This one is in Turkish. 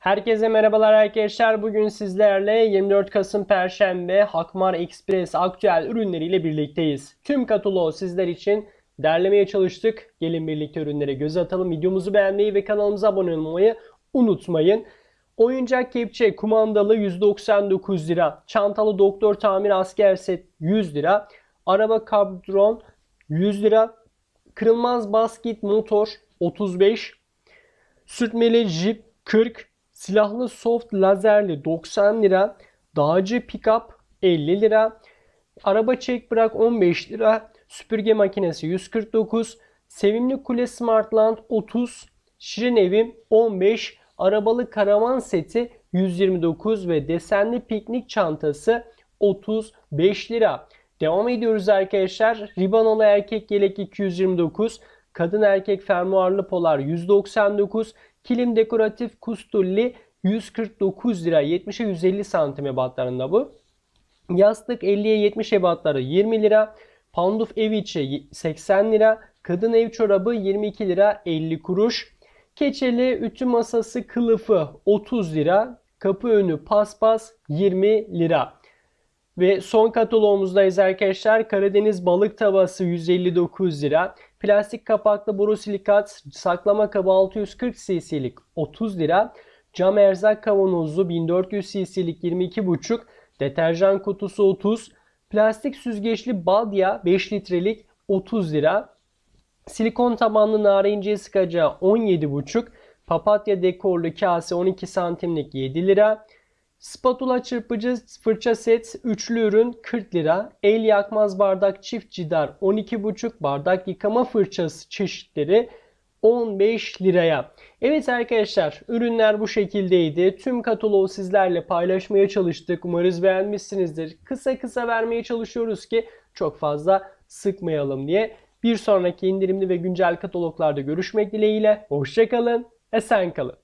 Herkese merhabalar arkadaşlar. Bugün sizlerle 24 Kasım Perşembe Hakmar Express aktüel ürünleriyle birlikteyiz. Tüm kataloğu sizler için derlemeye çalıştık. Gelin birlikte ürünlere göz atalım. Videomuzu beğenmeyi ve kanalımıza abone olmayı unutmayın. Oyuncak kepçe kumandalı 199 lira. Çantalı doktor tamir asker set 100 lira. Araba kadron 100 lira. Kırılmaz basket motor 35. Sürtmeli jip 40. Silahlı soft lazerli 90 lira. Dağcı pickup 50 lira. Araba çek bırak 15 lira. Süpürge makinesi 149. Sevimli kule smartland 30. Şirin evim 15. Arabalı karavan seti 129 ve desenli piknik çantası 35 lira. Devam ediyoruz arkadaşlar. Ribanolu erkek yelek 229, kadın erkek fermuarlı polar 199, Kilim dekoratif kustulli 149 lira 70'e 150 santim ebatlarında bu. Yastık 50'ye 70 ebatları 20 lira. Panduf ev içi 80 lira. Kadın ev çorabı 22 lira 50 kuruş. Keçeli ütü masası kılıfı 30 lira. Kapı önü paspas 20 lira. Ve son kataloğumuzdayız arkadaşlar. Karadeniz balık tabası 159 lira. Plastik kapaklı borosilikat saklama kabı 640 cc'lik 30 lira. Cam erzak kavanozu 1400 cc'lik 22,5. Deterjan kutusu 30. Plastik süzgeçli balya 5 litrelik 30 lira. Silikon tabanlı nare sıkacağı 17,5. Papatya dekorlu kase 12 santimlik 7 lira. Spatula çırpıcı fırça set üçlü ürün 40 lira. El yakmaz bardak çift cidar 12,5 bardak yıkama fırçası çeşitleri 15 liraya. Evet arkadaşlar ürünler bu şekildeydi. Tüm kataloğu sizlerle paylaşmaya çalıştık. Umarız beğenmişsinizdir. Kısa kısa vermeye çalışıyoruz ki çok fazla sıkmayalım diye. Bir sonraki indirimli ve güncel kataloglarda görüşmek dileğiyle. Hoşçakalın, esen kalın.